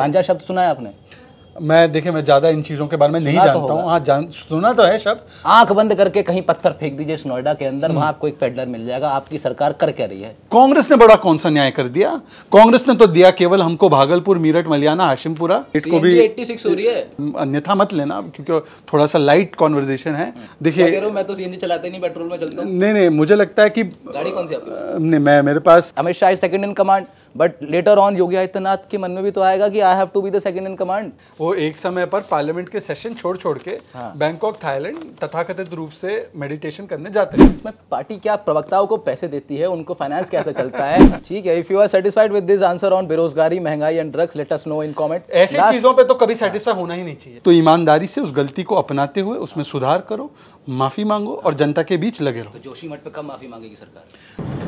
गांजा शब्द सुना है आपने मैं देखिए मैं ज्यादा इन चीजों के बारे में नहीं तो जानता हूँ हाँ जान सुना तो है शब्द आंख बंद करके कहीं पत्थर फेंक दीजिए इस नोएडा के अंदर हम्म। वहां आपको एक पेडलर मिल जाएगा आपकी सरकार कर क्या रही है कांग्रेस ने बड़ा कौन सा न्याय कर दिया कांग्रेस ने तो दिया केवल हमको भागलपुर मीरठ मलियाना हाशिमपुरा इसको भी एट्टी सिक्स हो रही है अन्यथा मत लेना क्योंकि थोड़ा सा लाइट कॉन्वर्जेशन है हम्म। देखिये मैं तो सीएनजी चलाते नहीं पेट्रोल में चलता नहीं नहीं मुझे लगता है की गाड़ी कौन सी मैं मेरे पास Amit Shah second in command but later on Yogi Adityanath के मन में भी तो आएगा कि I have to be the second in command वो एक समय पर पार्लियामेंट के सेशन छोड़ छोड़ के हाँ। बैंकॉक थाईलैंड तथाकथित रूप से मेडिटेशन करने जाते हैं मैं पार्टी क्या प्रवक्ताओं को पैसे देती है उनको फाइनेंस कैसे चलता है ठीक है if you are satisfied with this answer on बेरोजगारी महंगाई and drugs let us know in comment ऐसी चीजों पे तो कभी सेटिस्फाई होना ही नहीं चाहिए तो ईमानदारी से उस गलती को अपनाते हुए उसमें सुधार करो माफी मांगो और जनता के बीच लगे रहो तो जोशी मठ पे कब माफी मांगेगी सरकार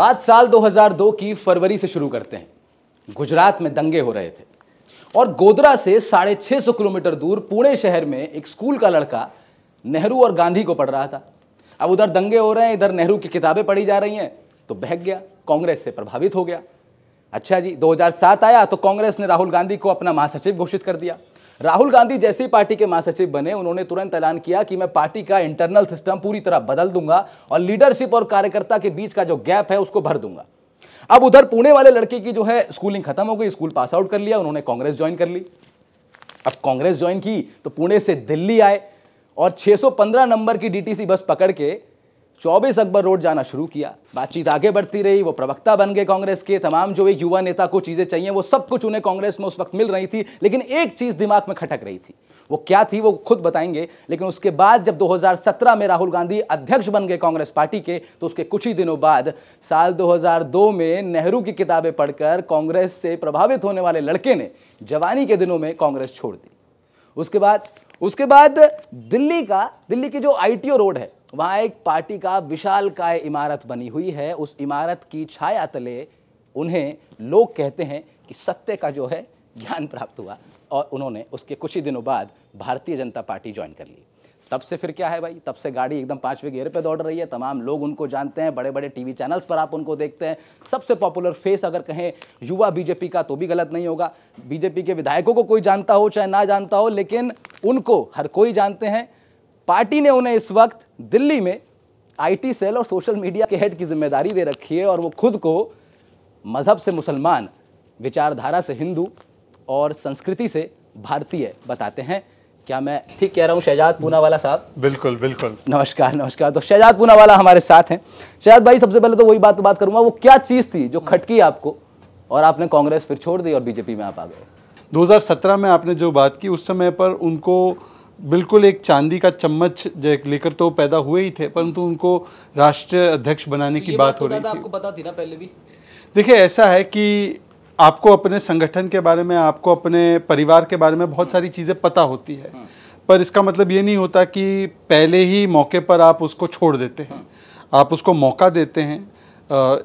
बात साल 2002 की फरवरी से शुरू करते हैं गुजरात में दंगे हो रहे थे और गोदरा से साढ़े छः सौ किलोमीटर दूर पुणे शहर में एक स्कूल का लड़का नेहरू और गांधी को पढ़ रहा था अब उधर दंगे हो रहे हैं इधर नेहरू की किताबें पढ़ी जा रही हैं तो बहक गया कांग्रेस से प्रभावित हो गया अच्छा जी 2007 आया तो कांग्रेस ने राहुल गांधी को अपना महासचिव घोषित कर दिया राहुल गांधी जैसी पार्टी के महासचिव बने उन्होंने तुरंत ऐलान किया कि मैं पार्टी का इंटरनल सिस्टम पूरी तरह बदल दूंगा और लीडरशिप और कार्यकर्ता के बीच का जो गैप है उसको भर दूंगा अब उधर पुणे वाले लड़के की जो है स्कूलिंग खत्म हो गई स्कूल पास आउट कर लिया उन्होंने कांग्रेस ज्वाइन कर ली अब कांग्रेस ज्वाइन की तो पुणे से दिल्ली आए और 615 नंबर की डीटीसी बस पकड़ के चौबीस अकबर रोड जाना शुरू किया बातचीत आगे बढ़ती रही वो प्रवक्ता बन गए कांग्रेस के तमाम जो एक युवा नेता को चीज़ें चाहिए वो सब कुछ उन्हें कांग्रेस में उस वक्त मिल रही थी लेकिन एक चीज़ दिमाग में खटक रही थी वो क्या थी वो खुद बताएंगे लेकिन उसके बाद जब 2017 में राहुल गांधी अध्यक्ष बन गए कांग्रेस पार्टी के तो उसके कुछ ही दिनों बाद साल 2002 में नेहरू की किताबें पढ़कर कांग्रेस से प्रभावित होने वाले लड़के ने जवानी के दिनों में कांग्रेस छोड़ दी उसके बाद उसके बाद दिल्ली का दिल्ली की जो आईटीओ रोड है वहाँ एक पार्टी का विशाल काय इमारत बनी हुई है उस इमारत की छाया तले उन्हें लोग कहते हैं कि सत्य का जो है ज्ञान प्राप्त हुआ और उन्होंने उसके कुछ ही दिनों बाद भारतीय जनता पार्टी ज्वाइन कर ली तब से फिर क्या है भाई तब से गाड़ी एकदम पाँचवें गियर पे दौड़ रही है तमाम लोग उनको जानते हैं बड़े बड़े टीवी चैनल्स पर आप उनको देखते हैं सबसे पॉपुलर फेस अगर कहें युवा बीजेपी का तो भी गलत नहीं होगा बीजेपी के विधायकों को कोई जानता हो चाहे ना जानता हो लेकिन उनको हर कोई जानते हैं पार्टी ने उन्हें इस वक्त दिल्ली में आईटी सेल और सोशल मीडिया के हेड की जिम्मेदारी दे रखी है और वो खुद को मज़हब से मुसलमान विचारधारा से हिंदू और संस्कृति से भारतीय है, बताते हैं क्या मैं ठीक कह रहा हूँ शहजाद पूनावाला साहब बिल्कुल बिल्कुल नमस्कार नमस्कार तो शहजाद पूनावाला हमारे साथ हैं शहजाद भाई सबसे पहले तो वही बात तो बात करूंगा वो क्या चीज़ थी जो खटकी आपको और आपने कांग्रेस फिर छोड़ दी और बीजेपी में आप आ गए 2017 में आपने जो बात की उस समय पर उनको बिल्कुल एक चांदी का चम्मच लेकर तो पैदा हुए ही थे परंतु उनको राष्ट्रीय अध्यक्ष बनाने तो की बात तो हो रही थी आपको पता थी ना पहले भी देखिए ऐसा है कि आपको अपने संगठन के बारे में आपको अपने परिवार के बारे में बहुत हम्म। सारी चीज़ें पता होती है हम्म। पर इसका मतलब ये नहीं होता कि पहले ही मौके पर आप उसको छोड़ देते हैं हम्म। आप उसको मौका देते हैं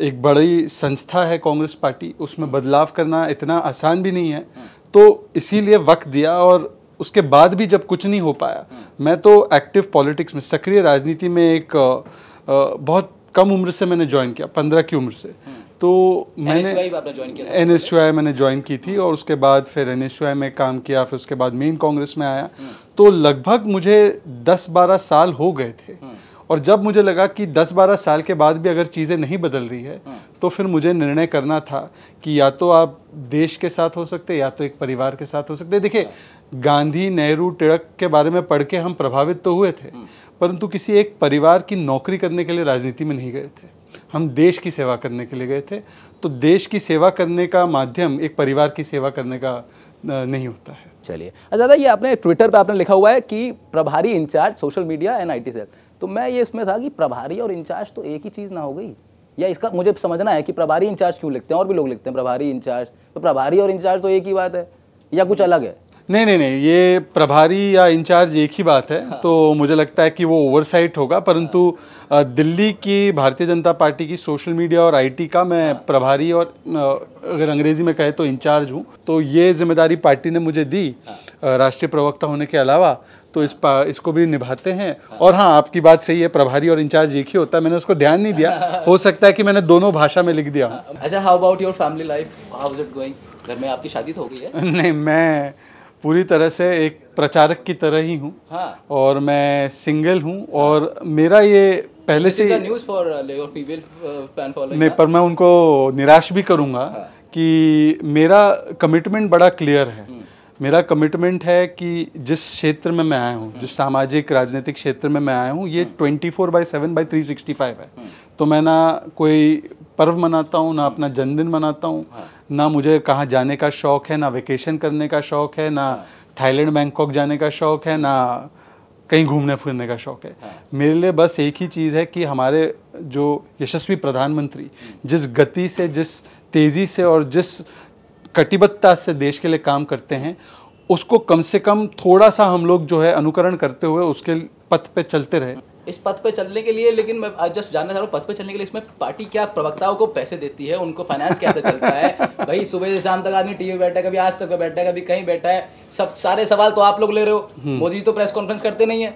एक बड़ी संस्था है कांग्रेस पार्टी उसमें बदलाव करना इतना आसान भी नहीं है तो इसीलिए वक्त दिया और उसके बाद भी जब कुछ नहीं हो पाया मैं तो एक्टिव पॉलिटिक्स में सक्रिय राजनीति में एक बहुत कम उम्र से मैंने ज्वाइन किया पंद्रह की उम्र से हम्म। तो मैंने एन एस मैंने ज्वाइन की थी और उसके बाद फिर एन एस में काम किया फिर उसके बाद मेन कांग्रेस में आया हम्म। तो लगभग मुझे दस बारह साल हो गए थे हम्म। और जब मुझे लगा कि 10-12 साल के बाद भी अगर चीज़ें नहीं बदल रही है हाँ। तो फिर मुझे निर्णय करना था कि या तो आप देश के साथ हो सकते या तो एक परिवार के साथ हो सकते देखिए हाँ। गांधी नेहरू टिड़क के बारे में पढ़ के हम प्रभावित तो हुए थे हाँ। परंतु किसी एक परिवार की नौकरी करने के लिए राजनीति में नहीं गए थे हम देश की सेवा करने के लिए गए थे तो देश की सेवा करने का माध्यम एक परिवार की सेवा करने का नहीं होता है चलिए अच्छा दादा ये आपने ट्विटर पर आपने लिखा हुआ है कि प्रभारी incharge social media and I T cell तो मैं ये इसमें था कि प्रभारी और इंचार्ज तो एक ही चीज़ ना हो गई या इसका मुझे समझना है कि प्रभारी इंचार्ज क्यों लिखते हैं और भी लोग लिखते हैं प्रभारी इंचार्ज तो प्रभारी और इंचार्ज तो एक ही बात है या कुछ अलग है नहीं नहीं नहीं ये प्रभारी या इंचार्ज एक ही बात है हाँ। तो मुझे लगता है कि वो ओवरसाइट होगा परंतु हाँ। दिल्ली की भारतीय जनता पार्टी की सोशल मीडिया और आईटी का मैं हाँ। प्रभारी और अगर अंग्रेजी में कहे तो इंचार्ज हूँ तो ये जिम्मेदारी पार्टी ने मुझे दी हाँ। राष्ट्रीय प्रवक्ता होने के अलावा तो इस पा, इसको भी निभाते हैं और हाँ आपकी बात सही है प्रभारी और इंचार्ज एक ही होता है मैंने उसको ध्यान नहीं दिया हो सकता है कि मैंने दोनों भाषा में लिख दिया अच्छा how about your family life how is it going घर में आपकी शादी तो हो गई है नहीं मैं पूरी तरह से एक प्रचारक की तरह ही हूँ हाँ। और मैं सिंगल हूँ हाँ। और मेरा ये पहले से news for your female fan following नहीं पर मैं उनको निराश भी करूँगा हाँ। कि मेरा कमिटमेंट बड़ा क्लियर है हम्म। मेरा कमिटमेंट है कि जिस क्षेत्र में मैं आया हूँ जिस सामाजिक राजनीतिक क्षेत्र में मैं आया हूँ ये twenty four by seven by three sixty five है तो मैं ना कोई पर्व मनाता हूँ ना अपना जन्मदिन मनाता हूँ ना मुझे कहाँ जाने का शौक़ है ना वेकेशन करने का शौक़ है ना थाईलैंड बैंकॉक जाने का शौक़ है ना कहीं घूमने फिरने का शौक़ है मेरे लिए बस एक ही चीज़ है कि हमारे जो यशस्वी प्रधानमंत्री जिस गति से जिस तेज़ी से और जिस कटिबद्धता से देश के लिए काम करते हैं उसको कम से कम थोड़ा सा हम लोग जो है अनुकरण करते हुए उसके पथ पे चलते रहे इस पथ पे चलने के लिए लेकिन मैं जस्ट जानना चाह रहा हूँ पथ पे चलने के लिए इसमें पार्टी क्या प्रवक्ताओं को पैसे देती है उनको फाइनेंस कैसे चलता है भाई सुबह से शाम तक आदमी टीवी बैठा है कभी आज तक बैठा है कभी कहीं बैठा है सब सारे सवाल तो आप लोग ले रहे हो हम्म। मोदी जी तो प्रेस कॉन्फ्रेंस करते नहीं है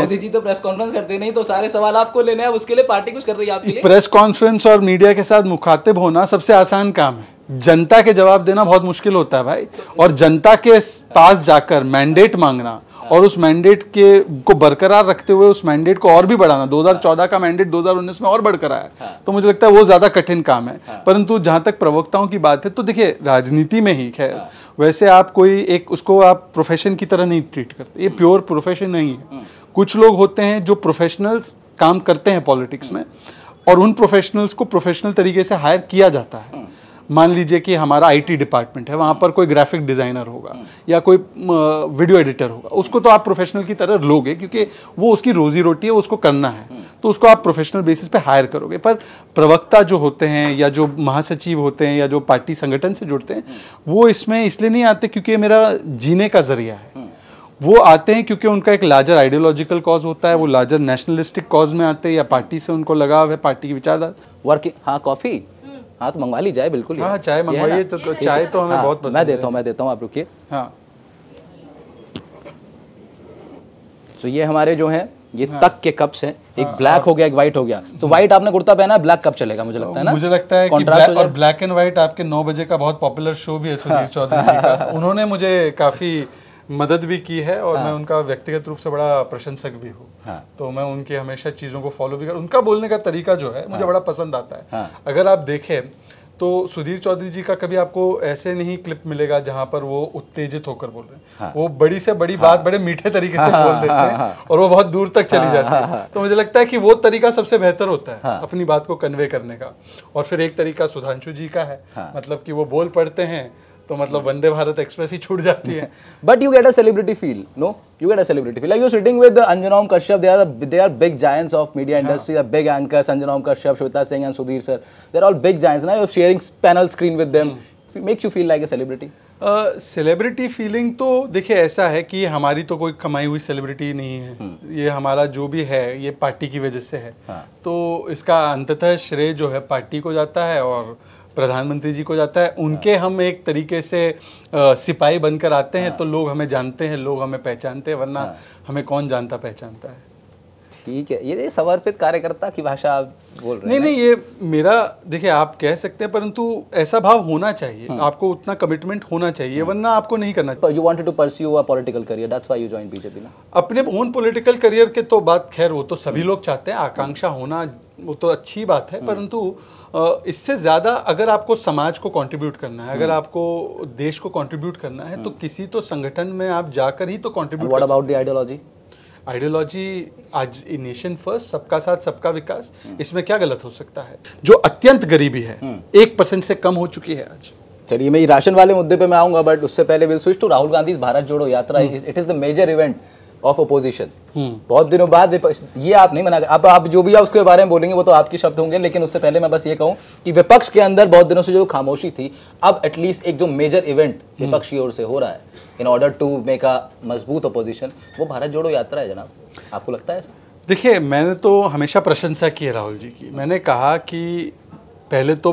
मोदी जी तो प्रेस कॉन्फ्रेंस करते नहीं तो सारे सवाल आपको लेने हैं उसके लिए पार्टी कुछ कर रही है आपके लिए प्रेस कॉन्फ्रेंस और मीडिया के साथ मुखातिब होना सबसे आसान काम है जनता के जवाब देना बहुत मुश्किल होता है भाई और जनता के पास जाकर मैंडेट मांगना और उस मैंडेट के को बरकरार रखते हुए उस मैंडेट को और भी बढ़ाना 2014 का मैंडेट 2019 में और बढ़कर आया हाँ। तो मुझे लगता है वो ज़्यादा कठिन काम है हाँ। परंतु जहां तक प्रवक्ताओं की बात है तो देखिए राजनीति में ही खैर हाँ। वैसे आप कोई एक उसको आप प्रोफेशन की तरह नहीं ट्रीट करते ये प्योर प्रोफेशन नहीं है कुछ लोग होते हैं जो प्रोफेशनल्स काम करते हैं पॉलिटिक्स में और उन प्रोफेशनल्स को प्रोफेशनल तरीके से हायर किया जाता है मान लीजिए कि हमारा आईटी डिपार्टमेंट है वहाँ पर कोई ग्राफिक डिज़ाइनर होगा या कोई वीडियो एडिटर होगा उसको तो आप प्रोफेशनल की तरह लोगे क्योंकि वो उसकी रोजी रोटी है उसको करना है तो उसको आप प्रोफेशनल बेसिस पे हायर करोगे पर प्रवक्ता जो होते हैं या जो महासचिव होते हैं या जो पार्टी संगठन से जुड़ते हैं वो इसमें इसलिए नहीं आते क्योंकि मेरा जीने का जरिया है वो आते हैं क्योंकि उनका एक लार्जर आइडियोलॉजिकल कॉज होता है वो लार्जर नेशनलिस्टिक कॉज में आते हैं या पार्टी से उनको लगाव है पार्टी की विचारधारा वर्किंग हाँ कॉफ़ी हाँ तो मंगवा ली जाए बिल्कुल हाँ चाय मंगवाइए तो, तो चाय तो हमें हाँ, बहुत पसंद मैं देता हूँ मैं देता हूँ आप रुकिए हाँ तो ये हमारे जो हैं ये हाँ, तक के कप्स हैं एक हाँ, ब्लैक हो गया एक व्हाइट हो गया तो व्हाइट आपने कुर्ता पहना ब्लैक कप चलेगा मुझे लगता है ना मुझे लगता है कि ब्लैक और ब्लैक एंड व्हाइट आपके नौ बजे का बहुत पॉपुलर शो भी है सुधीर चौधरी जी का उन्होंने मुझे काफी मदद भी की है और हाँ। मैं उनका व्यक्तिगत रूप से बड़ा प्रशंसक भी हूँ हाँ। तो मैं उनके हमेशा चीज़ों को फॉलो भी कर उनका बोलने का तरीका जो है मुझे हाँ। बड़ा पसंद आता है हाँ। अगर आप देखें तो सुधीर चौधरी जी का कभी आपको ऐसे नहीं क्लिप मिलेगा जहां पर वो उत्तेजित होकर बोल रहे हैं हाँ। वो बड़ी से बड़ी हाँ। बात बड़े मीठे तरीके से हाँ। बोल हाँ, देते हाँ, हैं हाँ। और वो बहुत दूर तक चली जाती है तो मुझे लगता है कि वो तरीका सबसे बेहतर होता है अपनी बात को कन्वे करने का और फिर एक तरीका सुधांशु जी का है मतलब कि वो बोल पड़ते हैं तो मतलब वंदे भारत एक्सप्रेस ही छूट जाती है but you get a celebrity feel no you get a celebrity feel like you sitting with Anjana Kashyap they are they are big giants of media industry are big anchors Anjana Kashyap Shweta Singh and Sudhir sir they are all big giants ना you are sharing panel screen with them makes you feel like a celebrity celebrity feeling तो देखिए ऐसा है कि हमारी तो कोई कमाई हुई सेलिब्रिटी नहीं है hmm. ये हमारा जो भी है ये पार्टी की वजह से है हाँ. तो इसका अंततः श्रेय जो है पार्टी को जाता है और प्रधानमंत्री जी को जाता है उनके हम एक तरीके से आ, सिपाही बनकर आते हैं तो लोग हमें जानते हैं लोग हमें पहचानते हैं वरना हाँ। हमें कौन जानता पहचानता है ठीक है ये समर्पित कार्यकर्ता की भाषा आप बोल रहे नहीं नहीं ये मेरा देखिए आप कह सकते हैं परंतु ऐसा भाव होना चाहिए हाँ। आपको उतना कमिटमेंट होना चाहिए हाँ। वरना आपको नहीं करना चाहिए you wanted to pursue a political career that's why you join BJP ना अपने ओन पॉलिटिकल करियर के तो बात खैर वो तो सभी लोग चाहते हैं आकांक्षा होना वो तो अच्छी बात है परंतु इससे ज़्यादा अगर आपको समाज को कंट्रीब्यूट करना है अगर हम्म। आपको देश को कंट्रीब्यूट करना है तो हम्म। किसी तो संगठन में आप जाकर ही तो contribute what about the ideology ideology आज नेशन फर्स्ट सबका साथ सबका विकास हम्म। इसमें क्या गलत हो सकता है जो अत्यंत गरीबी है एक परसेंट से कम हो चुकी है आज चलिए मैं राशन वाले मुद्दे पे मैं आऊंगा बट उससे पहले will switch to Rahul Gandhi Bharat Jodo Yatra it is the major event of opposition hmm. बहुत दिनों बाद ये आप नहीं मना आप आप जो भी आप उसके बारे में बोलेंगे वो तो आपके शब्द होंगे लेकिन उससे पहले मैं बस ये कहूं कि विपक्ष के अंदर बहुत दिनों से जो खामोशी थी अब एटलीस्ट एक जो मेजर इवेंट विपक्ष की ओर से हो रहा है in order to make a मजबूत अपोजिशन वो भारत जोड़ो यात्रा है जनाब आपको लगता है देखिए मैंने तो हमेशा प्रशंसा की है राहुल जी की मैंने कहा कि पहले तो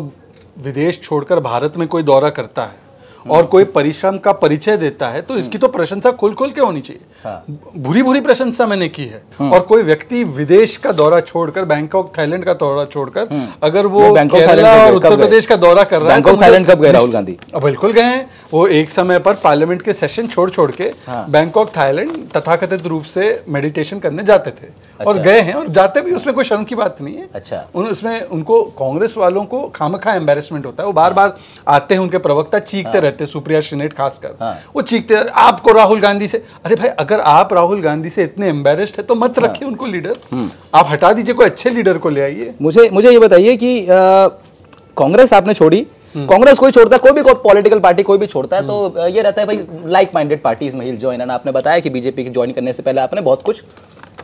विदेश छोड़कर भारत में कोई दौरा करता है और कोई परिश्रम का परिचय देता है तो इसकी तो हम्म। प्रशंसा खुल खुल के होनी चाहिए हाँ। भूरी भूरी प्रशंसा मैंने की है हाँ। और कोई व्यक्ति विदेश का दौरा छोड़कर बैंकॉक थाईलैंड का दौरा छोड़कर हम्म। अगर वो केरला और उत्तर प्रदेश का दौरा कर रहा है तो थाईलैंड कब गए राहुल गांधी बिल्कुल गए हैं वो एक समय पर पार्लियामेंट के सेशन छोड़ छोड़ के हाँ। बैंकॉक थाईलैंड तथाकथित रूप से मेडिटेशन करने जाते थे और अच्छा। गए हैं और जाते भी उसमें कोई शर्म की बात नहीं है अच्छा उसमें उनको कांग्रेस वालों को खामखा एम्बेरसमेंट होता है वो बार बार आते हैं उनके प्रवक्ता चीखते रहते हाँ। रहते हैं सुप्रिया श्रीनेट खासकर हाँ। वो चीखते हैं आपको राहुल गांधी से अरे भाई अगर आप राहुल गांधी से इतने एम्बेरस्ड है तो मत हाँ। रखिए उनको लीडर हम्म। आप हटा दीजिए कोई अच्छे लीडर को ले आइए मुझे मुझे ये बताइए कि कांग्रेस आपने छोड़ी हम्म। कांग्रेस कोई छोड़ता है कोई भी कोई पॉलिटिकल पार्टी कोई भी छोड़ता है तो हम्म। ये रहता है भाई लाइक माइंडेड पार्टीज में ज्वाइन है आपने बताया कि बीजेपी के ज्वाइन करने से पहले आपने बहुत कुछ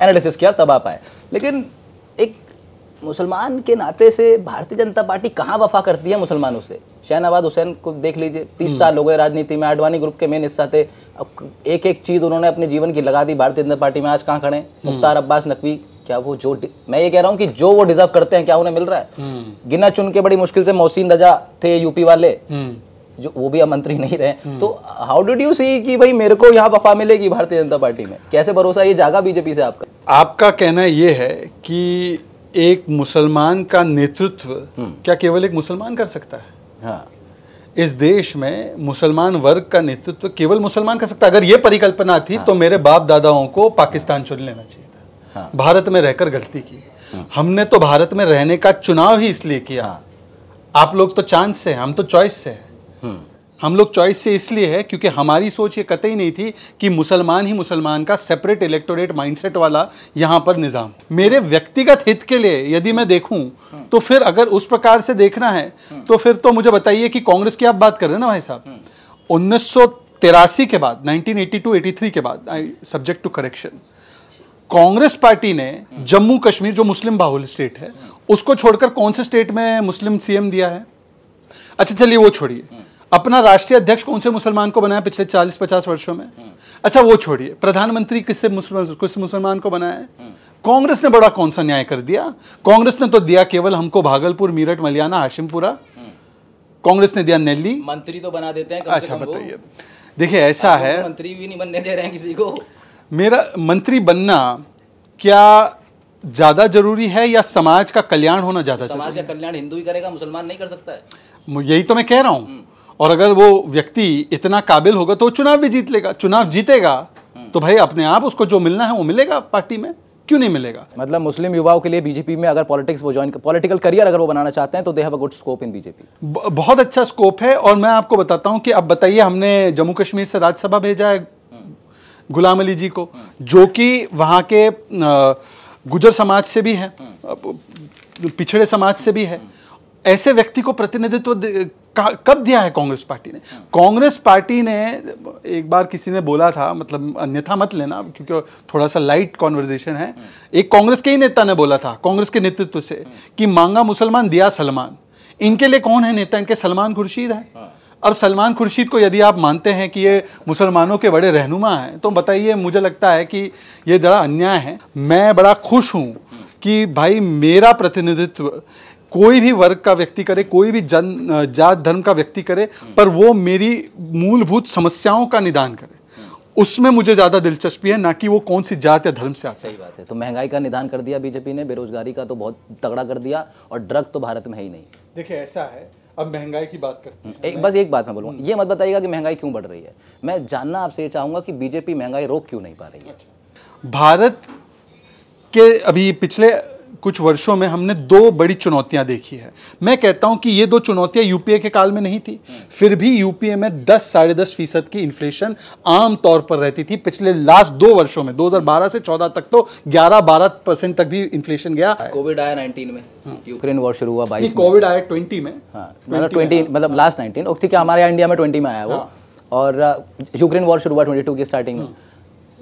एनालिसिस किया तब आप आए लेकिन एक मुसलमान के नाते से भारतीय जनता पार्टी कहाँ वफा करती है मुसलमानों से शहनवाज हुसैन को देख लीजिए तीस हम्म। साल हो गए राजनीति में आडवाणी ग्रुप के मेन हिस्सा थे अब एक एक चीज़ उन्होंने अपने जीवन की लगा दी भारतीय जनता पार्टी में आज कहाँ खड़े हम्म। मुख्तार अब्बास नकवी क्या वो जो मैं ये कह रहा हूँ कि जो वो डिजर्व करते हैं क्या उन्हें मिल रहा है हम्म। गिना चुन के बड़ी मुश्किल से मोहसिन रजा थे यूपी वाले जो वो भी अब मंत्री नहीं रहे तो हाउ डिड यू सी कि भाई मेरे को यहाँ वफा मिलेगी भारतीय जनता पार्टी में कैसे भरोसा ये जागा बीजेपी से आपका आपका कहना ये है कि एक मुसलमान का नेतृत्व हम्म। क्या केवल एक मुसलमान कर सकता है हाँ इस देश में मुसलमान वर्ग का नेतृत्व केवल मुसलमान कर सकता है अगर ये परिकल्पना थी हाँ। तो मेरे बाप दादाओं को पाकिस्तान चुन लेना चाहिए था हाँ। भारत में रहकर गलती की हाँ। हमने तो भारत में रहने का चुनाव ही इसलिए किया हाँ। आप लोग तो चांस से हम तो चॉइस से हैं हम्म। हम लोग चॉइस से इसलिए है क्योंकि हमारी सोच ये कतई नहीं थी कि मुसलमान ही मुसलमान का सेपरेट इलेक्टोरेट माइंडसेट वाला यहाँ पर निज़ाम मेरे व्यक्तिगत हित के लिए यदि मैं देखूँ हाँ। तो फिर अगर उस प्रकार से देखना है हाँ। तो फिर तो मुझे बताइए कि कांग्रेस की आप बात कर रहे हैं ना भाई साहब हाँ। उन्नीस के बाद नाइनटीन 83 के बाद subject to correction Congress party ने जम्मू कश्मीर जो मुस्लिम बाहुल स्टेट है उसको छोड़कर कौन से स्टेट में मुस्लिम सीएम दिया है अच्छा चलिए वो छोड़िए अपना राष्ट्रीय अध्यक्ष कौन से मुसलमान को बनाया पिछले 40-50 वर्षों में अच्छा वो छोड़िए प्रधानमंत्री किससे मुसलमान किस मुसलमान को बनाया कांग्रेस ने बड़ा कौन सा न्याय कर दिया कांग्रेस ने तो दिया केवल हमको भागलपुर मीरठ मलियाना हाशिमपुरा कांग्रेस ने दिया नैली मंत्री तो बना देते हैं अच्छा बताइए देखिये ऐसा है तो मंत्री भी नहीं बनने दे रहे हैं किसी को मेरा मंत्री बनना क्या ज्यादा जरूरी है या समाज का कल्याण होना ज्यादा समाज का कल्याण हिंदू ही करेगा मुसलमान नहीं कर सकता है यही तो मैं कह रहा हूँ हम्म। और अगर वो व्यक्ति इतना काबिल होगा तो चुनाव भी जीत लेगा चुनाव जीतेगा हम्म। तो भाई अपने आप उसको जो मिलना है वो मिलेगा पार्टी में क्यों नहीं मिलेगा मतलब मुस्लिम युवाओं के लिए बीजेपी में अगर पॉलिटिक्स वो ज्वाइन पॉलिटिकल करियर अगर वो बनाना चाहते हैं तो they have a good scope in BJP बहुत अच्छा स्कोप है और मैं आपको बताता हूँ कि अब बताइए हमने जम्मू कश्मीर से राज्यसभा भेजा है हम्म। गुलाम अली जी को हम्म। जो कि वहाँ के गुजर समाज से भी है पिछड़े समाज से भी है ऐसे व्यक्ति को प्रतिनिधित्व कब दिया है कांग्रेस पार्टी ने कांग्रेस पार्टी ने एक बार किसी ने बोला था मतलब अन्यथा मत लेना क्योंकि थोड़ा सा लाइट कॉन्वर्जेशन है एक कांग्रेस के ही नेता ने बोला था कांग्रेस के नेतृत्व से कि मांगा मुसलमान दिया सलमान इनके लिए कौन है नेता इनके सलमान खुर्शीद है हाँ। अब सलमान खुर्शीद को यदि आप मानते हैं कि ये मुसलमानों के बड़े रहनुमा हैं तो बताइए मुझे लगता है कि ये जरा अन्याय है मैं बड़ा खुश हूँ कि भाई मेरा प्रतिनिधित्व कोई भी वर्ग का व्यक्ति करे कोई भी जन जात धर्म का व्यक्ति करे पर वो मेरी मूलभूत समस्याओं का निदान करे उसमें मुझे ज़्यादा दिलचस्पी है ना कि वो कौन सी जात या धर्म से आता सही बात है तो महंगाई का निदान कर दिया बीजेपी ने बेरोजगारी का तो बहुत तगड़ा कर दिया और ड्रग तो भारत में ही नहीं देखिए ऐसा है अब महंगाई की बात करते हैं एक, बस एक बात मैं बोलूंगा ये मत बताइएगा कि महंगाई क्यों बढ़ रही है मैं जानना आपसे ये चाहूंगा कि बीजेपी महंगाई रोक क्यों नहीं पा रही है अच्छा। भारत के अभी पिछले कुछ वर्षों में हमने दो बड़ी चुनौतियां देखी है मैं कहता हूं कि ये दो चुनौतियां यूपीए के काल में नहीं थी फिर भी यूपीए में 10 साढ़े दस फीसद की इन्फ्लेशन आम तौर पर रहती थी पिछले लास्ट दो वर्षों में 2012 से 14 तक तो 11 12 परसेंट तक भी इन्फ्लेशन गया कोविड आया 19 में हाँ। यूक्रेन वॉर शुरू हुआ कोविड आया ट्वेंटी में हाँ, मतलब ट्वेंटी मतलब लास्ट नाइनटीन ठीक है हमारे इंडिया में ट्वेंटी में आया वो हाँ। और uh, यूक्रेन वॉर शुरू हुआ ट्वेंटी की स्टार्टिंग में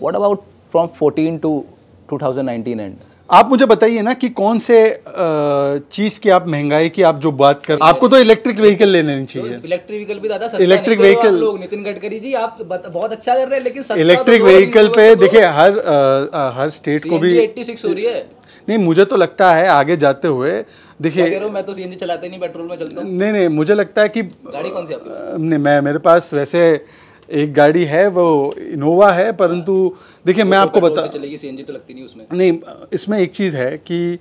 what about from fourteen to two thousand nineteen and आप मुझे बताइए ना कि कौन से चीज की आप महंगाई की आप जो बात कर आपको तो इलेक्ट्रिक व्हीकल ले लेनी चाहिए इलेक्ट्रिक तो व्हीकल भी दादा इलेक्ट्रिक व्हीकल लोग नितिन गडकरी जी आप बहुत अच्छा कर रहे हैं लेकिन इलेक्ट्रिक व्हीकल तो पे देखिए हर हर स्टेट को भी एट्टी सिक्स हो रही है नहीं मुझे तो लगता है आगे जाते हुए देखिए मैं तो सीएनजी चलाते नहीं पेट्रोल में चलता नहीं नहीं मुझे लगता है कि गाड़ी कौन सी नहीं मैं मेरे पास वैसे एक गाड़ी है वो इनोवा है परंतु देखिए मैं आपको तो बता चलेगी सीएनजी तो लगती नहीं उसमें नहीं इसमें एक चीज़ है कि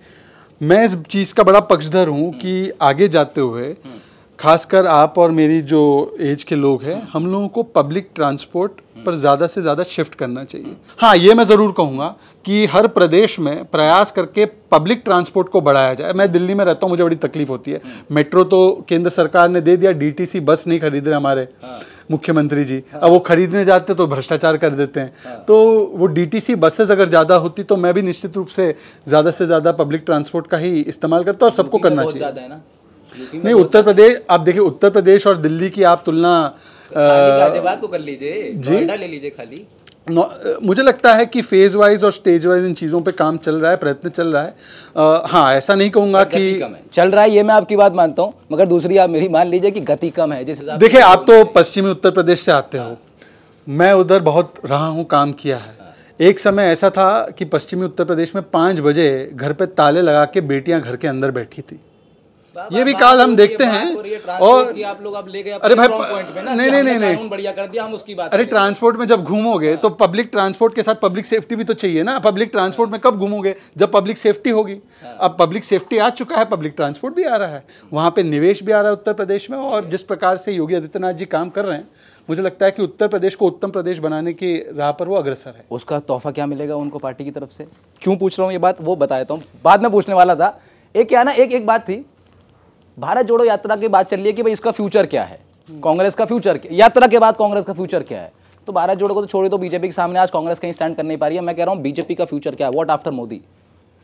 मैं इस चीज़ का बड़ा पक्षधर हूँ हम्म। कि आगे जाते हुए हम्म। खासकर आप और मेरी जो एज के लोग हैं हम लोगों को पब्लिक ट्रांसपोर्ट पर ज़्यादा से ज़्यादा शिफ्ट करना चाहिए हाँ ये मैं ज़रूर कहूँगा कि हर प्रदेश में प्रयास करके पब्लिक ट्रांसपोर्ट को बढ़ाया जाए मैं दिल्ली में रहता हूँ मुझे बड़ी तकलीफ होती है मेट्रो तो केंद्र सरकार ने दे दिया डीटीसी बस नहीं खरीद रहे हमारे हाँ। मुख्यमंत्री जी हाँ। अब वो खरीदने जाते तो भ्रष्टाचार कर देते हैं हाँ। तो वो डीटीसी बसेस अगर ज़्यादा होती तो मैं भी निश्चित रूप से ज़्यादा से ज़्यादा पब्लिक ट्रांसपोर्ट का ही इस्तेमाल करता और सबको करना चाहिए नहीं उत्तर प्रदेश आप देखिए उत्तर प्रदेश और दिल्ली की आप तुलना गाजियाबाद को कर लीजिए जी ले लीजिए खाली No, मुझे लगता है कि फेज वाइज और स्टेज वाइज इन चीज़ों पे काम चल रहा है प्रयत्न चल रहा है uh, हाँ ऐसा नहीं कहूंगा कि चल रहा है ये मैं आपकी बात मानता हूँ मगर दूसरी आप मेरी मान लीजिए कि गति कम है जिस देखिए आप तो पश्चिमी उत्तर प्रदेश से आते हो हाँ। मैं उधर बहुत रहा हूँ काम किया है हाँ। एक समय ऐसा था कि पश्चिमी उत्तर प्रदेश में पाँच बजे घर पे ताले लगा के बेटियां घर के अंदर बैठी थी ये भी काल हम देखते हैं और आप लोग अब ले गए अरे भाई नहीं नहीं नहीं नहीं बढ़िया कर दिया हम उसकी बात अरे ट्रांसपोर्ट में जब घूमोगे हाँ। तो पब्लिक ट्रांसपोर्ट के साथ पब्लिक सेफ्टी भी तो चाहिए ना पब्लिक ट्रांसपोर्ट में कब घूमोगे जब पब्लिक सेफ्टी होगी हाँ। अब पब्लिक सेफ्टी आ चुका है पब्लिक ट्रांसपोर्ट भी आ रहा है वहाँ पे निवेश भी आ रहा है उत्तर प्रदेश में और जिस प्रकार से योगी आदित्यनाथ जी काम कर रहे हैं मुझे लगता है कि उत्तर प्रदेश को उत्तम प्रदेश बनाने की राह पर वो अग्रसर है उसका तोहफा क्या मिलेगा उनको पार्टी की तरफ से क्यों पूछ रहा हूँ ये बात वो बताया देता हूँ बाद में पूछने वाला था एक क्या ना एक एक बात थी भारत जोड़ो यात्रा की बात चल रही है कि भाई इसका फ्यूचर क्या है कांग्रेस का फ्यूचर यात्रा के बाद कांग्रेस का फ्यूचर क्या है तो भारत जोड़ो को तो छोड़े तो बीजेपी के सामने आज कांग्रेस कहीं स्टैंड कर नहीं पा रही है मैं कह रहा हूँ बीजेपी का फ्यूचर क्या है what after Modi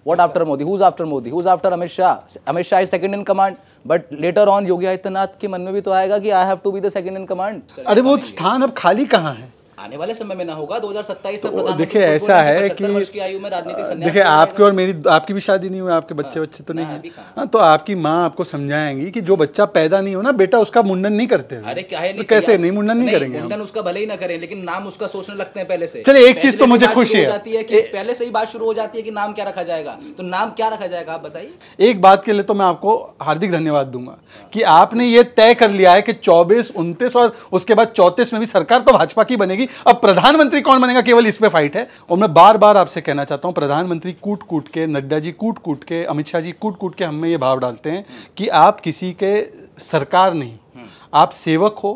what after Modi whose after Modi whose after Amit Shah Amit Shah is second in command but later on Yogi Adityanath के मन में भी तो आएगा कि I have to be the second in command अरे वो स्थान अब खाली कहाँ है आने वाले समय में ना होगा सत्ताईस तक तो देखिए ऐसा है कि देखिए आपकी और मेरी आपकी भी शादी नहीं हुई आपके हाँ। बच्चे बच्चे तो नहीं है हाँ, तो आपकी माँ आपको समझाएंगी कि जो बच्चा पैदा नहीं हो ना बेटा उसका मुंडन नहीं करते अरे क्या है तो कैसे नहीं मुंडन नहीं करेंगे मुंडन उसका भले ही ना करें लेकिन नाम उसका सोचने लगते हैं पहले से चलिए एक चीज तो मुझे खुशी है पहले से ही बात शुरू हो जाती है कि नाम क्या रखा जाएगा तो नाम क्या रखा जाएगा आप बताइए एक बात के लिए तो मैं आपको हार्दिक धन्यवाद दूंगा कि आपने ये तय कर लिया है कि चौबीस उनतीस और उसके बाद चौतीस में भी सरकार तो भाजपा की बनेगी होगी अब प्रधानमंत्री कौन बनेगा केवल इस पर फाइट है और मैं बार बार आपसे कहना चाहता हूँ प्रधानमंत्री कूट कूट के नड्डा जी कूट कूट के अमित शाह जी कूट कूट के हमें ये भाव डालते हैं कि आप किसी के सरकार नहीं आप सेवक हो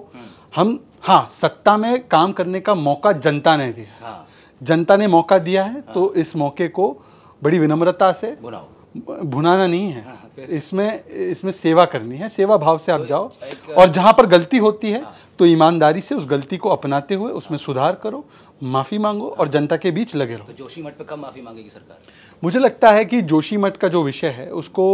हम हाँ सत्ता में काम करने का मौका जनता ने दिया हाँ। जनता ने मौका दिया है तो हाँ। तो इस मौके को बड़ी विनम्रता से भुनाना नहीं है हाँ, हाँ इसमें इसमें सेवा करनी है सेवा भाव से आप तो जाओ और जहाँ पर गलती होती है हाँ। तो ईमानदारी से उस गलती को अपनाते हुए उसमें सुधार करो माफ़ी मांगो और जनता के बीच लगे रहो तो जोशी मठ पर कब माफ़ी मांगेगी सरकार मुझे लगता है कि जोशी मठ का जो विषय है उसको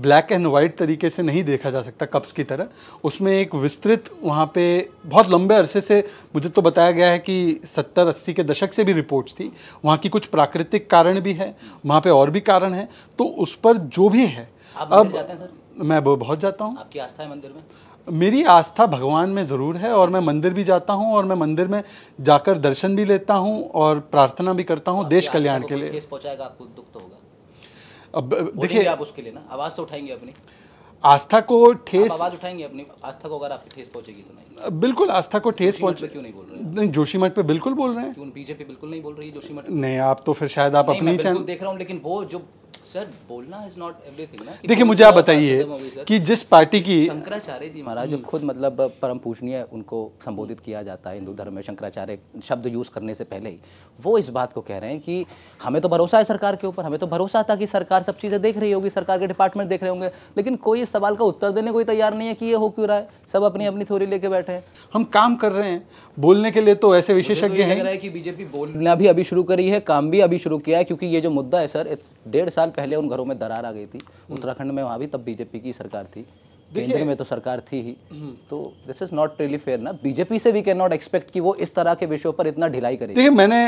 ब्लैक एंड वाइट तरीके से नहीं देखा जा सकता कप्स की तरह उसमें एक विस्तृत वहाँ पे बहुत लंबे अरसे से मुझे तो बताया गया है कि सत्तर अस्सी के दशक से भी रिपोर्ट्स थी वहाँ की कुछ प्राकृतिक कारण भी है वहाँ पर और भी कारण है तो उस पर जो भी है अब मैं बहुत जाता हूँ आपकी आस्था है मंदिर में मेरी आस्था भगवान में ज़रूर है और मैं मंदिर भी जाता हूँ और मैं मंदिर में जाकर दर्शन भी लेता हूँ और प्रार्थना भी करता हूँ देश कल्याण के लिए तो अब देखिए आप उसके लिए ना आवाज़ तो उठाएंगे अपनी आस्था को ठेस आवाज उठाएंगे अपनी आस्था को अगर आपकी ठेस पहुंचेगी तो नहीं बिल्कुल आस्था को ठेस पहुंच क्यों नहीं बोल रहे नहीं जोशी मठ पे बिल्कुल बोल रहे हैं बीजेपी बिल्कुल नहीं बोल रही है जोशी मठ नहीं आप तो फिर शायद आप अपनी चैनल देख रहा हूँ लेकिन वो जो सर बोलना इज नॉट एवरीथिंग ना देखिए मुझे आप बताइए कि जिस पार्टी की शंकराचार्य जी महाराज जो हम्म। खुद मतलब परम पूजनीय उनको संबोधित किया जाता है हिंदू धर्म में शंकराचार्य शब्द यूज करने से पहले ही वो इस बात को कह रहे हैं कि हमें तो भरोसा है सरकार के ऊपर हमें तो भरोसा था कि सरकार सब चीज़ें देख रही होगी सरकार के डिपार्टमेंट देख रहे होंगे लेकिन कोई इस सवाल का उत्तर देने कोई तैयार नहीं है कि ये हो क्यों रहा है सब अपनी अपनी थोड़ी लेके बैठे हैं हम काम कर रहे हैं बोलने के लिए तो ऐसे तो विशेषज्ञ हैं कि बीजेपी बोलना भी अभी शुरू करी है काम भी अभी शुरू किया है क्योंकि ये जो मुद्दा है सर डेढ़ साल पहले उन घरों में दरार आ गई थी हम्म। उत्तराखंड में वहाँ भी तब बीजेपी की सरकार थी केंद्र में तो सरकार थी ही हम्म। तो this is not really fair ना बीजेपी से वी कैन नॉट एक्सपेक्ट कि वो इस तरह के विषयों पर इतना ढिलाई करे देखिए मैंने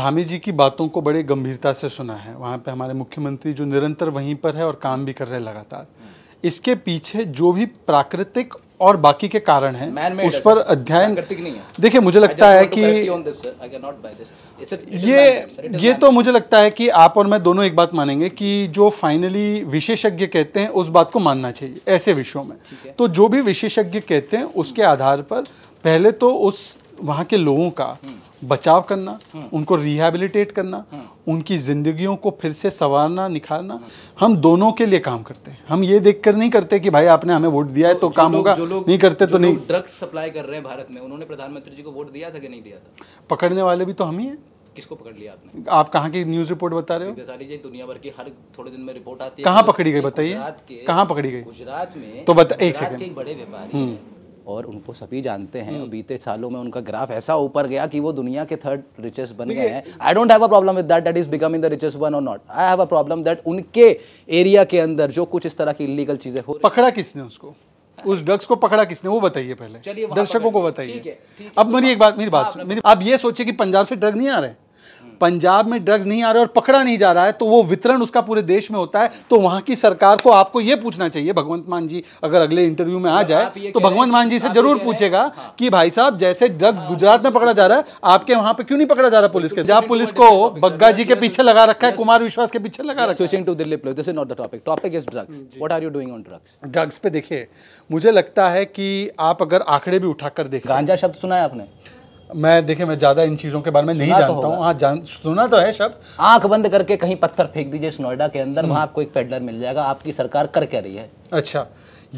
धामी जी की बातों को बड़े गंभीरता से सुना है वहाँ पे हमारे मुख्यमंत्री जो निरंतर वहीं पर है और काम भी कर रहे हैं लगातार हम्म। इसके पीछे जो भी प्राकृतिक और बाकी के कारण हैं उस पर अध्ययन देखिए मुझे लगता है कि ये ये तो मुझे लगता है कि आप और मैं दोनों एक बात मानेंगे कि जो फाइनली विशेषज्ञ कहते हैं उस बात को मानना चाहिए ऐसे विषयों में तो जो भी विशेषज्ञ कहते हैं उसके आधार पर पहले तो उस वहाँ के लोगों का हम्म। बचाव करना हम्म। उनको रिहेबिलिटेट करना हम्म। उनकी ज़िंदगियों को फिर से संवारना निखारना हम दोनों के लिए काम करते हैं हम ये देखकर नहीं करते कि भाई आपने हमें वोट दिया है तो काम होगा नहीं करते तो नहीं ड्रग्स सप्लाई कर रहे हैं भारत में उन्होंने प्रधानमंत्री जी को वोट दिया था कि नहीं दिया था पकड़ने वाले भी तो हम ही हैं किसको पकड़ लिया आपने आप कहाँ की न्यूज रिपोर्ट बता रहे हो बता दीजिए दुनिया भर की हर थोड़े दिन में रिपोर्ट आती है कहाँ पकड़ी गई बताइए कहाँ पकड़ी गई गुजरात में तो बता एक सेकंड बड़े व्यापारी हम्म। और उनको सभी जानते हैं हम्म। बीते सालों में उनका ग्राफ ऐसा ऊपर गया कि वो दुनिया के थर्ड रिचेस्ट बन गए हैं I don't have a problem with that that is becoming the richest one और not I have a problem that उनके एरिया के अंदर जो कुछ इस तरह की इलीगल चीजें हो पकड़ा किसने उसको उस ड्रग्स को पकड़ा किसने वो बताइए पहले दर्शकों को बताइए अब मेरी एक बात मेरी हाँ, बात आप ये सोचे कि पंजाब से ड्रग नहीं आ रहे पंजाब में ड्रग्स नहीं आ रहे और पकड़ा नहीं जा रहा है तो वो वितरण उसका पूरे देश में होता है तो वहां की सरकार को आपको ये पूछना चाहिए भगवंत मान जी अगर अगले इंटरव्यू में आ हाँ, जाए तो भगवंत मान जी से जरूर पूछेगा हाँ। कि भाई साहब जैसे ड्रग्स हाँ, गुजरात में पकड़ा जा रहा है आपके वहां पर क्यों नहीं पकड़ा जा रहा पुलिस के जहाँ पुलिस को बग्गा जी के पीछे लगा रखा है कुमार विश्वास के पीछे लगा रखा है to Delhi this not the topic topic is drugs what are you doing on drugs drugs पे देखिए मुझे लगता है कि आप अगर आंकड़े भी उठाकर देखें गांजा शब्द सुना है आपने मैं देखिए मैं ज्यादा इन चीजों के बारे में नहीं तो जानता हूँ हाँ जान सुना तो है शब्द आंख बंद करके कहीं पत्थर फेंक दीजिए इस नोएडा के अंदर हम्म। वहाँ आपको एक पेडलर मिल जाएगा आपकी सरकार कर क्या रही है अच्छा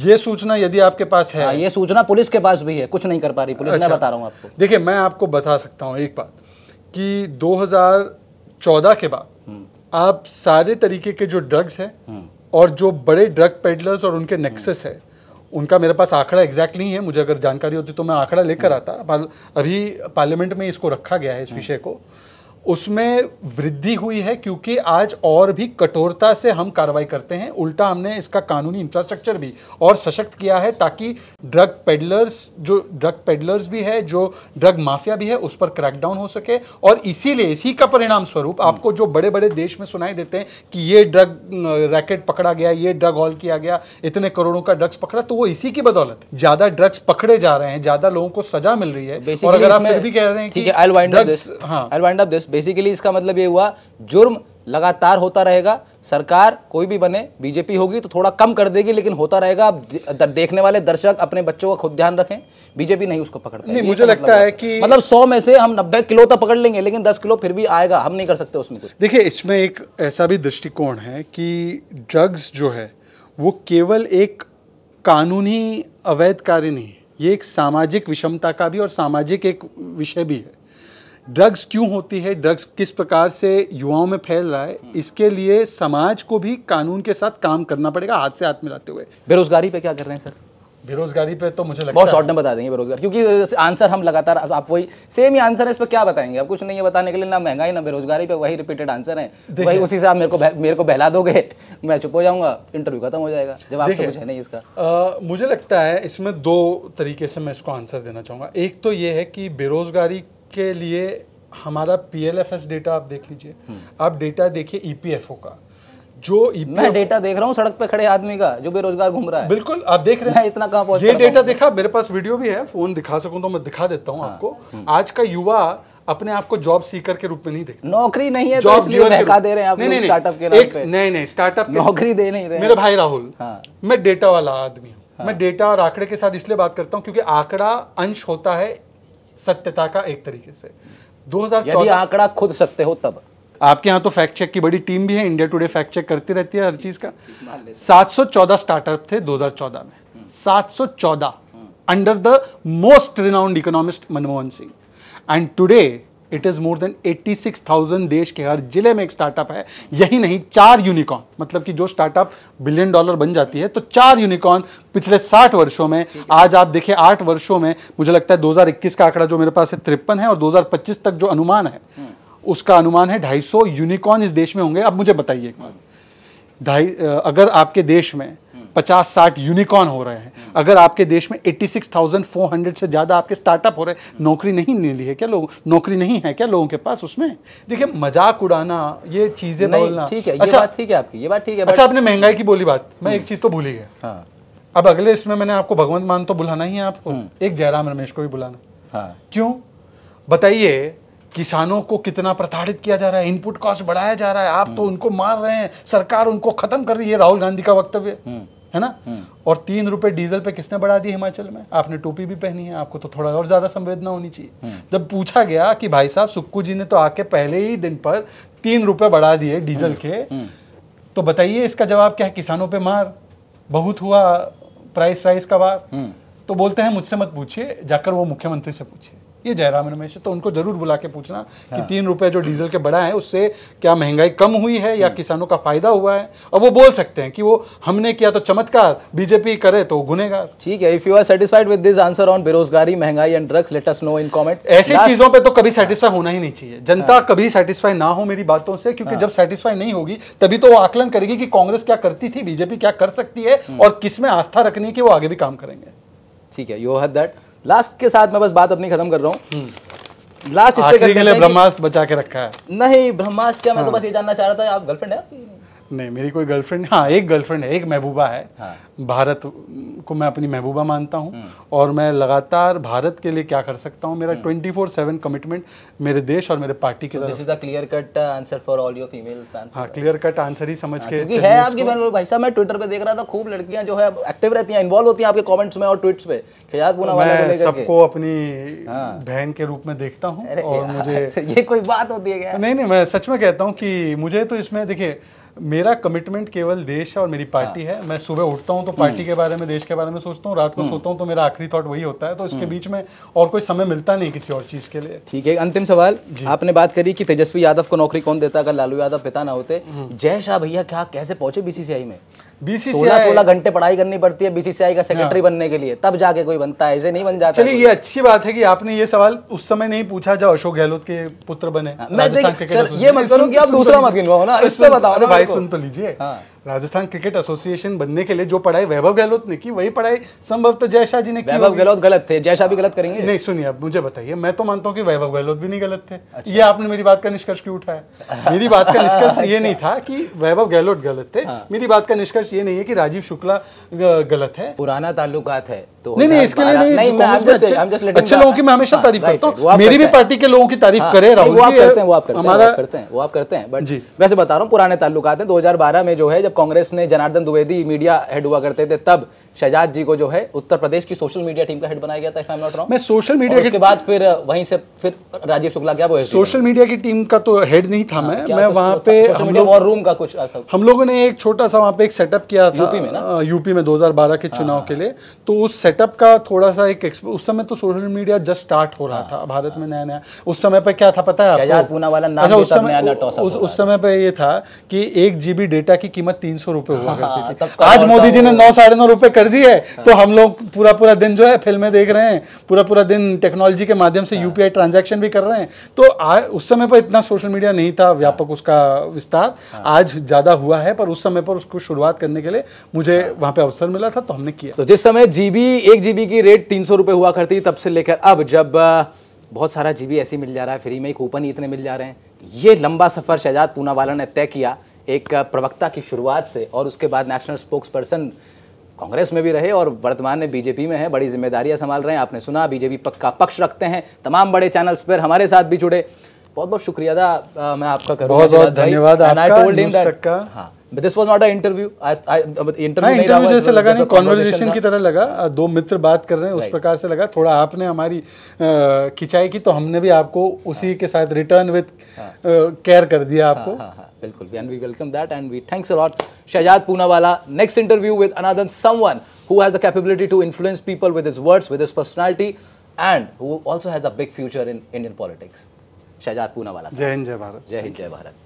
ये सूचना यदि आपके पास है हाँ, ये सूचना पुलिस के पास भी है कुछ नहीं कर पा रही पुलिस अच्छा, मैं बता रहा हूँ आपको देखिए मैं आपको बता सकता हूँ एक बात कि 2014 के बाद हम्म। आप सारे तरीके के जो ड्रग्स हैं हम्म। और जो बड़े ड्रग पेडलर्स और उनके नेक्सेस है उनका मेरे पास आंकड़ा एग्जैक्ट नहीं है मुझे अगर जानकारी होती तो मैं आंकड़ा लेकर आता अभी पार्लियामेंट में इसको रखा गया है इस हम्म। विषय को उसमें वृद्धि हुई है क्योंकि आज और भी कठोरता से हम कार्रवाई करते हैं उल्टा हमने इसका कानूनी इंफ्रास्ट्रक्चर भी और सशक्त किया है ताकि ड्रग पेडलर्स जो ड्रग पेडलर्स भी है जो ड्रग माफिया भी है उस पर क्रैकडाउन हो सके और इसीलिए इसी का परिणाम स्वरूप आपको जो बड़े बड़े देश में सुनाई देते हैं कि ये ड्रग रैकेट पकड़ा गया ये ड्रग हॉल किया गया इतने करोड़ों का ड्रग्स पकड़ा तो वो इसी की बदौलत ज़्यादा ड्रग्स पकड़े जा रहे हैं ज़्यादा लोगों को सजा मिल रही है और अगर आप फिर भी कह रहे हैं कि बेसिकली इसका मतलब ये हुआ जुर्म लगातार होता रहेगा सरकार कोई भी बने बीजेपी होगी तो थोड़ा कम कर देगी लेकिन होता रहेगा आप देखने वाले दर्शक अपने बच्चों का खुद ध्यान रखें बीजेपी नहीं उसको पकड़ नहीं मुझे लगता लगता मतलब है कि मतलब सौ में से हम नब्बे किलो तो पकड़ लेंगे लेकिन दस किलो फिर भी आएगा हम नहीं कर सकते उसमें कुछ देखिए इसमें एक ऐसा भी दृष्टिकोण है कि ड्रग्स जो है वो केवल एक कानूनी अवैध कार्य नहीं है ये एक सामाजिक विषमता का भी और सामाजिक एक विषय भी है ड्रग्स क्यों होती है ड्रग्स किस प्रकार से युवाओं में फैल रहा है हम्म। इसके लिए समाज को भी कानून के साथ काम करना पड़ेगा हाथ से हाथ मिलाते हुए बेरोजगारी पे क्या कर रहे हैं सर बेरोजगारी पे तो मुझे लगता बहुत शॉर्ट में बता देंगे बेरोजगार क्योंकि आंसर हम लगातार आप वही सेम ही आंसर है इस पर क्या बताएंगे आप कुछ नहीं है बताने के लिए ना महंगाई ना बेरोजगारी पे वही रिपीटेड आंसर है वही उसी से आप मेरे को मेरे को बहला दोगे मैं चुप हो जाऊंगा इंटरव्यू खत्म हो जाएगा जवाब आप तो कुछ है नहीं इसका आ, मुझे लगता है इसमें दो तरीके से मैं इसको आंसर देना चाहूंगा एक तो ये है कि बेरोजगारी के लिए हमारा पी डेटा आप देख लीजिए हम्म। आप डेटा देखिए ई e का जो e मैं डेटा देख रहा हूँ सड़क पे खड़े आदमी का जो बेरोजगार घूम रहा है बिल्कुल आप देख रहे हैं इतना कहाँ पहुंच ये डेटा देखा मेरे पास वीडियो भी है फोन दिखा सकूँ तो मैं दिखा देता हूँ हाँ, आपको हम्म। आज का युवा अपने आप को जॉब सीकर के रूप में नहीं देखता नौकरी नहीं है जॉब तो दे रहे हैं नहीं, नहीं नहीं स्टार्टअप नौकरी दे नहीं रहे मेरे भाई राहुल हाँ। मैं डेटा वाला आदमी हूँ हाँ। मैं डेटा और आंकड़े के साथ इसलिए बात करता हूँ क्योंकि आंकड़ा अंश होता है सत्यता का एक तरीके से दो यदि आंकड़ा खुद सकते हो तब आपके यहाँ तो फैक्ट चेक की बड़ी टीम भी है इंडिया टुडे फैक्ट चेक करती रहती है हर चीज का 714 स्टार्टअप थे 2014 में 714 under the most renowned economist Manmohan Singh and today it is more than 86,000 देश के हर जिले में एक स्टार्टअप है यही नहीं चार यूनिकॉर्न मतलब कि जो स्टार्टअप बिलियन डॉलर बन जाती है तो चार यूनिकॉर्न पिछले 60 वर्षों में आज आप देखिए आठ वर्षों में मुझे लगता है 2021 का आंकड़ा जो मेरे पास है तिरपन है और 2025 तक जो अनुमान है हम्म। उसका अनुमान है ढाई यूनिकॉर्न इस देश में होंगे अब मुझे बताइए एक बात अगर आपके देश में हम्म। पचास साठ यूनिकॉर्न हो रहे हैं अगर आपके देश में eighty six thousand four hundred से ज़्यादा आपके स्टार्टअप हो रहे हैं नौकरी नहीं मिली है क्या लोग नौकरी नहीं है क्या लोगों के पास उसमें देखिए मजाक उड़ाना ये चीज़ें बोलना ठीक है अच्छा ठीक है आपकी ये बात ठीक है अच्छा आपने महंगाई की बोली बात मैं एक चीज़ तो भूल ही गया हाँ। अब अगले इसमें मैंने आपको भगवंत मान तो बुलाना ही है आपको हम्म। एक जयराम रमेश को भी बुलाना हाँ। क्यों बताइए किसानों को कितना प्रताड़ित किया जा रहा है इनपुट कॉस्ट बढ़ाया जा रहा है आप हम्म। तो उनको मार रहे हैं सरकार उनको खत्म कर रही है राहुल गांधी का वक्तव्य हम्म। है ना हम्म। और तीन रुपए डीजल पे किसने बढ़ा दी हिमाचल में आपने टोपी भी पहनी है आपको तो थोड़ा और ज्यादा संवेदना होनी चाहिए हम्म। जब पूछा गया कि भाई साहब सुक्कू जी ने तो आके पहले ही दिन पर तीन रुपए बढ़ा दिए डीजल हम्म। के तो बताइए इसका जवाब क्या है किसानों पे मार बहुत हुआ प्राइस राइस का वार तो बोलते हैं मुझसे मत पूछिए जाकर वो मुख्यमंत्री से पूछिए ये जयराम रमेश है तो उनको जरूर बुला के पूछना कि हाँ। तीन रुपये जो डीजल के बढ़ा है उससे क्या महंगाई कम हुई है या हम्म। किसानों का फायदा हुआ है और वो बोल सकते हैं कि वो हमने किया तो चमत्कार बीजेपी करे तो गुनेगार ठीक है if you are satisfied with this answer on बेरोजगारी महंगाई and drugs let us know in comment ऐसी चीजों पर तो कभी सेटिस्फाई होना ही नहीं चाहिए जनता हाँ। कभी सेटिस्फाई ना हो मेरी बातों से क्योंकि हाँ। जब सेटिस्फाई नहीं होगी तभी तो वो आकलन करेगी कि कांग्रेस क्या करती थी बीजेपी क्या कर सकती है हम्म। और किसमें आस्था रखनी है कि वो आगे भी काम करेंगे ठीक है यू हैव दैट लास्ट के साथ मैं बस बात अपनी खत्म कर रहा हूँ लास्ट हम्म। इससे ब्रह्मास्त्र बचा के रखा है नहीं ब्रह्मास्त्र क्या मैं तो हाँ। बस ये जानना चाह रहा था आप गर्लफ्रेंड है आपकी नहीं मेरी कोई गर्लफ्रेंड हाँ एक गर्लफ्रेंड है एक महबूबा है हाँ। भारत को मैं अपनी महबूबा मानता हूँ हम्म। और मैं लगातार भारत के लिए क्या कर सकता हूँ मेरा ट्वेंटी फोर सेवन कमिटमेंट मेरे देश और मेरे पार्टी के so clear cut answer for all your female हाँ क्लियर कट आंसर ही समझ हाँ, के है आपकी भाई साहब मैं ट्विटर पर देख रहा था खूब लड़कियां जो है एक्टिव रहती हैं इन्वॉल्व होती हैं आपके कॉमेंट्स में और ट्वीट्स पे मैं सबको अपनी हाँ। बहन के रूप में देखता हूँ और मुझे ये कोई बात होती है नहीं नहीं मैं सच में कहता हूँ कि मुझे तो इसमें देखिए मेरा कमिटमेंट केवल देश है और मेरी पार्टी हाँ। है मैं सुबह उठता हूँ तो पार्टी हम्म। के बारे में देश के बारे में सोचता हूँ रात को हम्म। सोता हूँ तो मेरा आखिरी थॉट वही होता है तो इसके हम्म। बीच में और कोई समय मिलता नहीं किसी और चीज़ के लिए ठीक है अंतिम सवाल आपने बात करी कि तेजस्वी यादव को नौकरी कौन देता अगर लालू यादव पिता ना होते जय शाह भैया क्या कैसे पहुंचे बीसीसीआई में बीसीसीआई सोलह घंटे पढ़ाई करनी पड़ती है बीसीसीआई का सेक्रेटरी हाँ। बनने के लिए तब जाके कोई बनता है ऐसे नहीं बन जाता चलिए ये अच्छी बात है कि आपने ये सवाल उस समय नहीं पूछा जब अशोक गहलोत के पुत्र बने हाँ, मैं ये मत आप तो दूसरा मत गिनवाओ ना इससे बताओ भाई सुन तो लीजिए हाँ। राजस्थान क्रिकेट एसोसिएशन बनने के लिए जो पढ़ाई वैभव गहलोत ने की वही पढ़ाई संभव तो जयशाह जी ने की वैभव गहलोत गलत थे जयशाह भी गलत करेंगे नहीं सुनिए अब मुझे बताइए मैं तो मानता हूँ कि वैभव गहलोत भी नहीं गलत थे अच्छा। ये आपने मेरी बात का निष्कर्ष क्यों उठाया मेरी बात का निष्कर्ष ये नहीं था कि वैभव गहलोत गलत थे हाँ। मेरी बात का निष्कर्ष ये नहीं है कि राजीव शुक्ला गलत है पुराना ताल्लुकात है तो नहीं नहीं इसके लिए नहीं, नहीं तो अच्छे लोगों की मैं हमेशा हाँ, तारीफ करता हूँ मेरी भी पार्टी के लोगों की तारीफ हाँ, करे राहुल वो आप करते हैं वो आप करते हैं वो आप करते हैं बट वैसे बता रहा हूँ पुराने ताल्लुकात हैं 2012 में जो है जब कांग्रेस ने जनार्दन द्विवेदी मीडिया हेड हुआ करते थे तब शहजाद जी को जो है उत्तर प्रदेश की सोशल मीडिया टीम का हेड बनाया गया था इफ नॉट रॉन्ग मैं सोशल मीडिया के बाद फिर uh, वहीं से फिर राजीव शुक्ला क्या वो सोशल मीडिया की टीम का तो हेड नहीं था हाँ, मैं मैं तो वहाँ पे हम लोग वॉर रूम का कुछ हम लोगों ने एक छोटा सा वहाँ पे एक सेटअप किया था यूपी में uh, यूपी में 2012 के चुनाव हाँ। के लिए तो उस सेटअप का थोड़ा सा एक उस समय तो सोशल मीडिया जस्ट स्टार्ट हो रहा हाँ। था भारत में नया नया उस समय पर क्या था पता है वाला अच्छा, उस समय उस समय पर ये था कि एक जीबी डेटा की कीमत तीन सौ रुपये हुआ करती थी आज मोदी जी ने नौ साढ़े नौ रुपये कर कर दी है तो हम लोग पूरा पूरा दिन जो है फिल्में देख रहे हैं पूरा पूरा दिन टेक्नोलॉजी के माध्यम से यूपीआई हाँ। ट्रांजैक्शन भी कर रहे हैं तो आ, उस समय पर इतना सोशल मीडिया नहीं था व्यापक हाँ। उसका विस्तार हाँ। आज ज़्यादा हुआ है पर उस समय पर उसको शुरुआत करने के लिए मुझे वहां पर अवसर मिला था तो हमने किया तो जिस समय जीबी एक जीबी की रेट तीन सौ हुआ करती तब से लेकर अब जब बहुत सारा जीबी ऐसे मिल जा रहा है फ्री में कूपन ही इतने मिल जा रहे हैं ये लंबा सफ़र शहजाद पूनावाला ने तय किया एक प्रवक्ता की शुरुआत से और उसके बाद नेशनल स्पोक्स पर्सन कांग्रेस में भी रहे और वर्तमान में बीजेपी में है बड़ी जिम्मेदारियां संभाल रहे हैं आपने सुना बीजेपी पक्का पक्ष रखते हैं तमाम बड़े चैनल्स पर हमारे साथ भी जुड़े बहुत बहुत शुक्रिया था आ, मैं आपका बहुत बहुत धन्यवाद आपका हाँ this was not interview interview interview जैसे लगा नहीं कॉन्वर्जेशन की तरह लगा दो मित्र बात कर रहे हैं उस प्रकार से लगा थोड़ा आपने हमारी खिंचाई की तो हमने भी आपको उसी हाँ। के साथ रिटर्न विद केयर कर दिया आपको हाँ, हाँ, बिल्कुल and we welcome that and we thanks a lot Shehzad Poonawalla next interview with another someone Shehzad Poonawalla Jai Hind जय भारत जय हिंद जय भारत